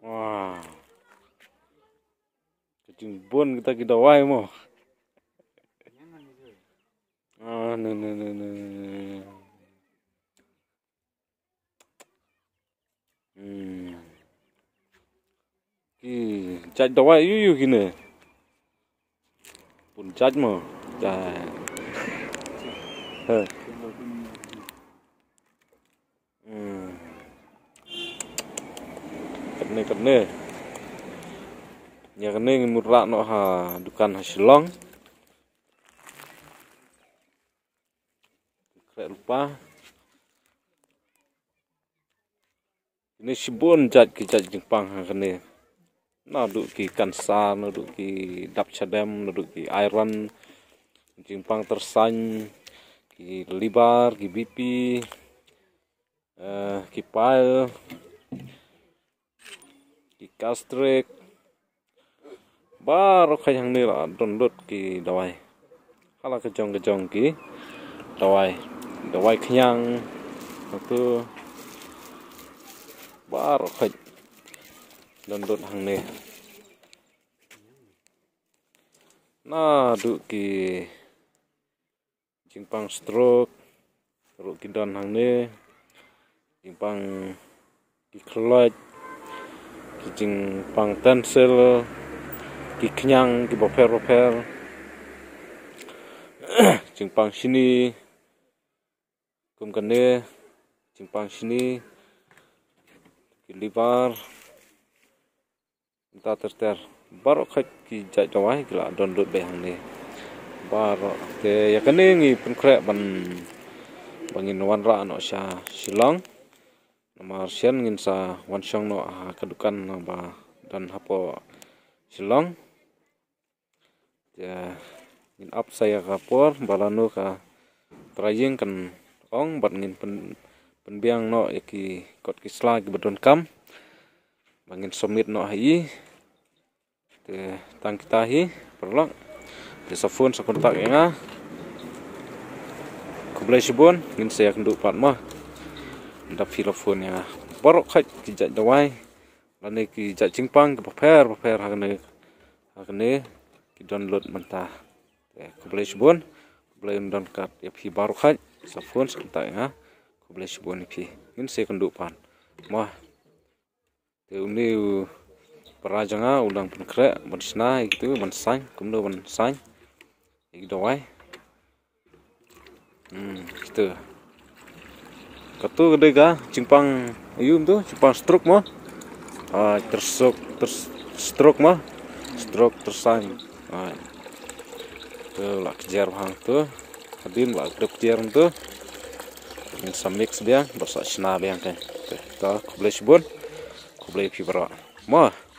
Wow. Kucing bon kita kita wai mo. Ah, ờ, no no no no. Hmm. Ki ừ. chat dawai yu yu kini. Pun chat mo. Chat. Heh. ne kene nya kene murah no ha dukan hasilong krek lupa ini sibun jat ki jat jengpang ha kene na duk ki kansa na duk ki dap chadem na duk ki iron jingpang tersan ki libar ki bipi uh, ki ki kastrek baru khayang ni la ki dawai khala kejong kejong ki dawai dawai kenyang itu baru khay dondot hang nih, nah duk ki jingpang stroke ruk hang nih jingpang ki ki pang tensel, ki kenyang, ki boper pang sini, kum kene, pang sini, ki libar, ta ter-ter, baro kaki ki jat jawai, ki dut behang ni, baro, te ya kene ngi pun krek ban, bangin wan ra anok sya, shilang, marsian ngin sa wan wansyong no a ah, kadukan no ba dan hapo silong ya ngin up saya kapor balanu ka trying kan ong bat ngin pen penbiang no iki ya kot kisla ki bedon kam bangin somit no hi te tang kita hi perlok te safun sa kontak ya nga kublai sibon ngin saya kenduk pat mah da filofon ya borok khat ki ja dawai lane ki ja chingpang ki paper paper hagne hagne ki download menta kublai shbon don kat ya phi borok khat sa phone santa ya kublai shbon phi ngin se pan ma te uni perajanga ulang pun kre bersna itu bensang kumno bensang ik dawai hmm gitu Katu gede ga cimpang ium tuh cimpang stroke mah ah, tersok ters stroke mah stroke tersang, ah tuh lah kejar hang tuh hadin lah grup kejar tuh ini semix biang bersak senar biang kan tuh kita kubelai sebun fibra mah